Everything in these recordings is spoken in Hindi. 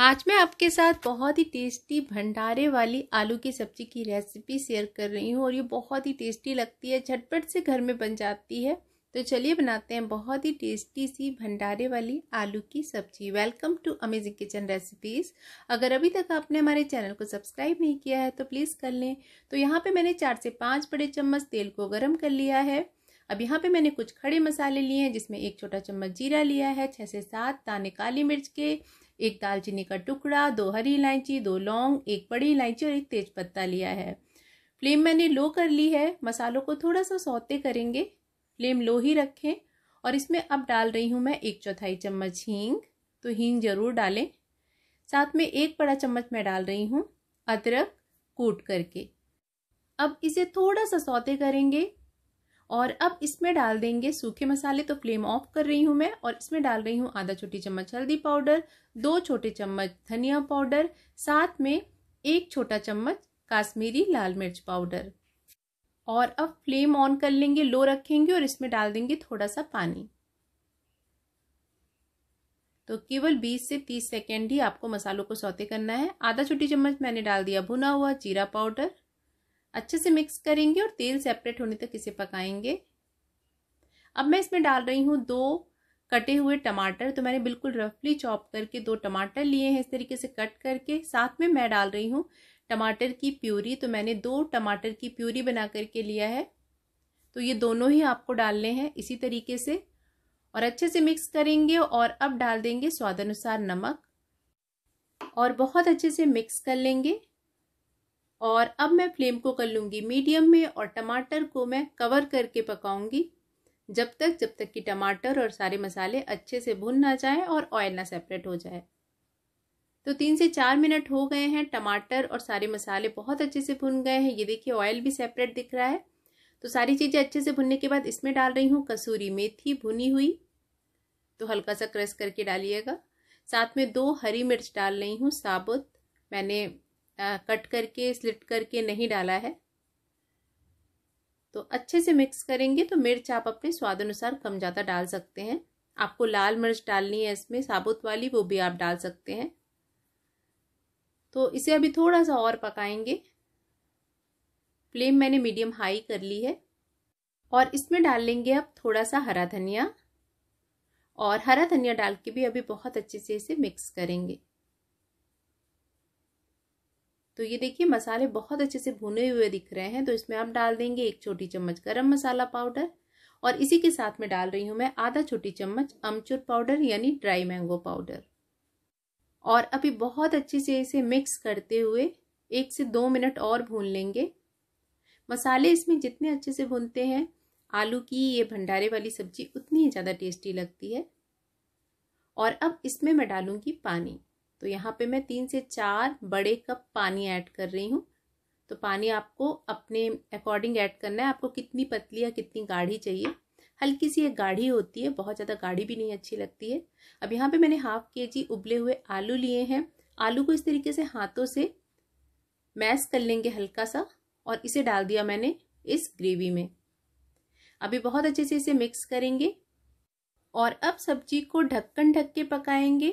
आज मैं आपके साथ बहुत ही टेस्टी भंडारे वाली आलू की सब्जी की रेसिपी शेयर कर रही हूँ और ये बहुत ही टेस्टी लगती है झटपट से घर में बन जाती है तो चलिए बनाते हैं बहुत ही टेस्टी सी भंडारे वाली आलू की सब्जी welcome to amazing kitchen recipes अगर अभी तक आपने हमारे चैनल को सब्सक्राइब नहीं किया है तो प्लीज़ कर लें तो यहाँ पे मैंने चार से पाँच बड़े चम्मच तेल को गर्म कर लिया है अब यहाँ पे मैंने कुछ खड़े मसाले लिए हैं जिसमें एक छोटा चम्मच जीरा लिया है छः से सात दाने काली मिर्च के एक दालचीनी का टुकड़ा दो हरी इलायची दो लौंग एक बड़ी इलायची और एक तेज पत्ता लिया है फ्लेम मैंने लो कर ली है मसालों को थोड़ा सा सौते करेंगे फ्लेम लो ही रखें और इसमें अब डाल रही हूँ मैं एक चौथाई चम्मच हींग तो हींग ज़रूर डालें साथ में एक बड़ा चम्मच मैं डाल रही हूँ अदरक कूट करके अब इसे थोड़ा सा सौते करेंगे और अब इसमें डाल देंगे सूखे मसाले तो फ्लेम ऑफ कर रही हूँ मैं और इसमें डाल रही हूँ आधा छोटी चम्मच हल्दी पाउडर दो छोटे चम्मच धनिया पाउडर साथ में एक छोटा चम्मच काश्मीरी लाल मिर्च पाउडर और अब फ्लेम ऑन कर लेंगे लो रखेंगे और इसमें डाल देंगे थोड़ा सा पानी तो केवल 20 से 30 सेकेंड ही आपको मसालों को सौते करना है आधा छोटी चम्मच मैंने डाल दिया भुना हुआ जीरा पाउडर अच्छे से मिक्स करेंगे और तेल सेपरेट होने तक इसे पकाएंगे अब मैं इसमें डाल रही हूँ दो कटे हुए टमाटर तो मैंने बिल्कुल रफली चॉप करके दो टमाटर लिए हैं इस तरीके से कट करके साथ में मैं डाल रही हूँ टमाटर की प्यूरी तो मैंने दो टमाटर की प्यूरी बना करके लिया है तो ये दोनों ही आपको डालने हैं इसी तरीके से और अच्छे से मिक्स करेंगे और अब डाल देंगे स्वाद अनुसार नमक और बहुत अच्छे से मिक्स कर लेंगे और अब मैं फ्लेम को कर लूँगी मीडियम में और टमाटर को मैं कवर करके पकाऊँगी जब तक जब तक कि टमाटर और सारे मसाले अच्छे से भुन ना जाए और ऑयल ना सेपरेट हो जाए तो तीन से चार मिनट हो गए हैं टमाटर और सारे मसाले बहुत अच्छे से भुन गए हैं ये देखिए ऑयल भी सेपरेट दिख रहा है तो सारी चीज़ें अच्छे से भुनने के बाद इसमें डाल रही हूँ कसूरी मेथी भुनी हुई तो हल्का सा क्रश करके डालिएगा साथ में दो हरी मिर्च डाल रही हूँ साबुत मैंने कट करके स्लिट करके नहीं डाला है तो अच्छे से मिक्स करेंगे तो मिर्च आप अपने स्वाद अनुसार कम ज़्यादा डाल सकते हैं आपको लाल मिर्च डालनी है इसमें साबुत वाली वो भी आप डाल सकते हैं तो इसे अभी थोड़ा सा और पकाएंगे फ्लेम मैंने मीडियम हाई कर ली है और इसमें डाल लेंगे आप थोड़ा सा हरा धनिया और हरा धनिया डाल के भी अभी बहुत अच्छे से इसे मिक्स करेंगे तो ये देखिए मसाले बहुत अच्छे से भुने हुए दिख रहे हैं तो इसमें आप डाल देंगे एक छोटी चम्मच गरम मसाला पाउडर और इसी के साथ में डाल रही हूँ मैं आधा छोटी चम्मच अमचूर पाउडर यानी ड्राई मैंगो पाउडर और अभी बहुत अच्छे से इसे मिक्स करते हुए एक से दो मिनट और भून लेंगे मसाले इसमें जितने अच्छे से भूनते हैं आलू की ये भंडारे वाली सब्जी उतनी ही ज़्यादा टेस्टी लगती है और अब इसमें मैं डालूंगी पानी तो यहाँ पे मैं तीन से चार बड़े कप पानी ऐड कर रही हूँ तो पानी आपको अपने अकॉर्डिंग ऐड करना है आपको कितनी पतली या कितनी गाढ़ी चाहिए हल्की सी एक गाढ़ी होती है बहुत ज़्यादा गाढ़ी भी नहीं अच्छी लगती है अब यहाँ पे मैंने हाफ के जी उबले हुए आलू लिए हैं आलू को इस तरीके से हाथों से मैश कर लेंगे हल्का सा और इसे डाल दिया मैंने इस ग्रेवी में अभी बहुत अच्छे से इसे मिक्स करेंगे और अब सब्जी को ढक्कन ढक के पकाएंगे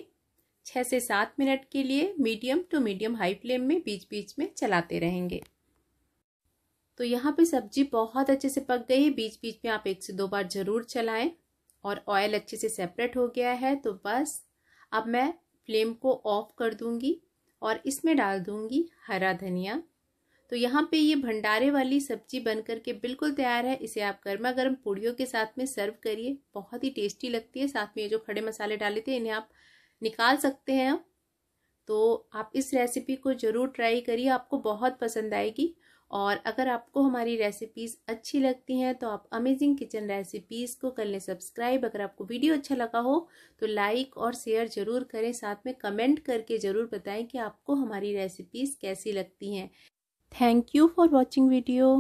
छः से सात मिनट के लिए medium to medium high flame में बीच बीच में चलाते रहेंगे तो यहाँ पे सब्जी बहुत अच्छे से पक गई है बीच बीच में आप एक से दो बार ज़रूर चलाएं और ऑयल अच्छे से सेपरेट हो गया है तो बस अब मैं फ्लेम को ऑफ कर दूंगी और इसमें डाल दूंगी हरा धनिया तो यहाँ पे ये भंडारे वाली सब्जी बन कर के बिल्कुल तैयार है इसे आप गर्मा गर्म पूड़ियों के साथ में सर्व करिए बहुत ही टेस्टी लगती है साथ में ये जो खड़े मसाले डाले थे इन्हें आप निकाल सकते हैं आप तो आप इस रेसिपी को ज़रूर ट्राई करिए आपको बहुत पसंद आएगी और अगर आपको हमारी रेसिपीज़ अच्छी लगती हैं तो आप अमेजिंग किचन रेसिपीज़ को कर लें सब्सक्राइब अगर आपको वीडियो अच्छा लगा हो तो लाइक और शेयर ज़रूर करें साथ में कमेंट करके ज़रूर बताएं कि आपको हमारी रेसिपीज़ कैसी लगती हैं thank you for watching video